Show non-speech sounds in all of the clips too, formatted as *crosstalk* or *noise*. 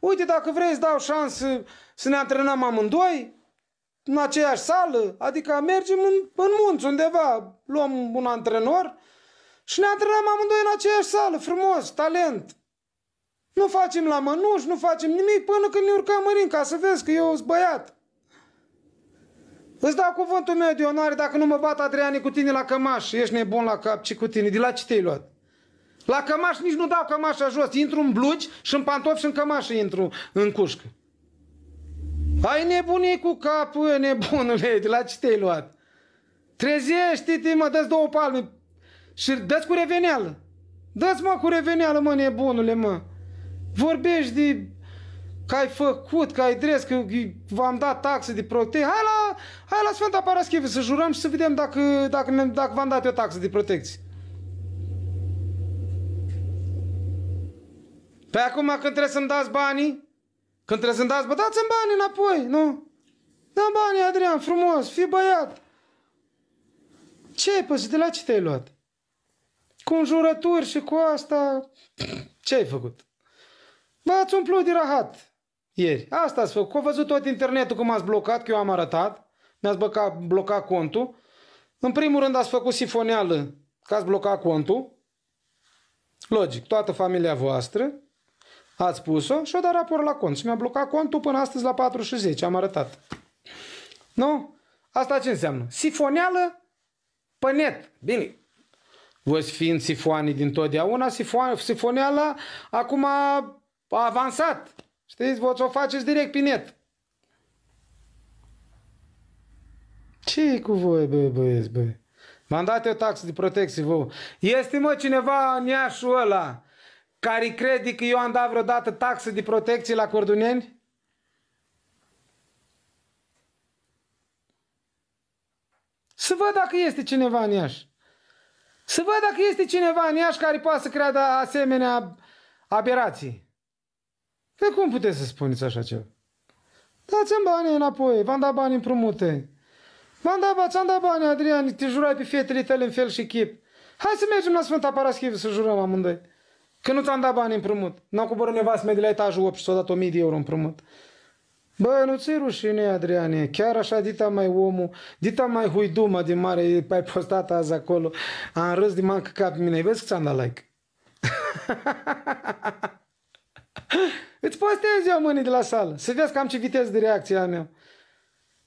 Uite, dacă vrei, îți dau șansă să ne antrenăm amândoi în aceeași sală, adică mergem în, în munți undeva, luăm un antrenor și ne antrenăm amândoi în aceeași sală, frumos, talent. Nu facem la mănuș, nu facem nimic până când ne urcăm în ca să vezi că eu sunt băiat. Îți dau cuvântul meu de onoare dacă nu mă bat Adriani cu tine la cămaș. Ești nebun la cap, ci cu tine? De la ce te-ai luat? La cămaș nici nu dau cămașa jos. Intru în blugi și în pantofi și în cămașă intru în cușcă. Ai nebunie cu capul, nebunule, de la ce te-ai luat? Trezește-te, mă, dă două palme și dă cu reveneală. dă mă, cu reveneală, mă, nebunule, mă. Vorbești de că ai făcut, că ai dres, că v-am dat taxe de protecție. Hai la, hai la Sfânta Paraschivă să jurăm și să vedem dacă, dacă, dacă v-am dat eu taxe de protecție. Pe păi acum când trebuie să-mi dați banii, când trebuie să-mi dați, bă, dați-mi banii înapoi, nu? Da banii, Adrian, frumos, fii băiat. Ce ai păzit? De la ce te-ai luat? Cu înjurături și cu asta... Ce ai făcut? Bă, ați umplut de rahat ieri. Asta ați făcut. Că văzut tot internetul cum ați blocat, că eu am arătat. Mi-ați blocat, blocat contul. În primul rând ați făcut sifoneală că ați blocat contul. Logic, toată familia voastră. Ați spus-o și-o dat raport la cont și mi-a blocat contul până astăzi la 4 și 10, am arătat. Nu? Asta ce înseamnă? Sifoneală pe net. Bine, voi fiind sifoanii din totdeauna, sifoneala acum a avansat. Știți, vă o faceți direct pe net. ce cu voi, bă, băieți, bă? V-am dat eu taxă de protecție vă. Este, mă, cineva în Iașul ăla care crede că eu am dat vreodată taxă de protecție la cordoneni? Să văd dacă este cineva în Iași. Să văd dacă este cineva în Iași care poate să creadă asemenea aberații. Pe păi cum puteți să spuneți așa ceva? Dați-mi banii înapoi, v-am dat banii împrumute. V-am dat, bani, am dat banii, Adrian, te jurai pe fetele tale în fel și chip. Hai să mergem la Sfânta Paraschivă să jurăm amândoi. Că nu ți-am dat bani împrumut. N-a coborât nevastă mea de la etajul 8 și s-a dat 1000 de euro împrumut. Bă, nu ți rușine, Adriane, chiar așa dita mai omul, dita mai huiduma de mare, ai postat azi acolo, am râs din mancă cap mine, vezi că ți-am dat like. *laughs* Îți postez eu mâinii de la sală, să vezi am ce viteză de reacție am eu.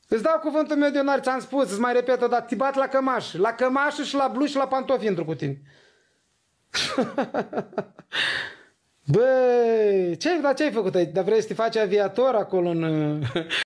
Îți dau cuvântul meu de onoare, ți-am spus, îți mai repet o dată, te bat la cămașă, la cămașă și la bluși și la pantofi într cu tine. *laughs* Băi, ce, dar ce ai făcut? Dar vrei să te faci aviator acolo în...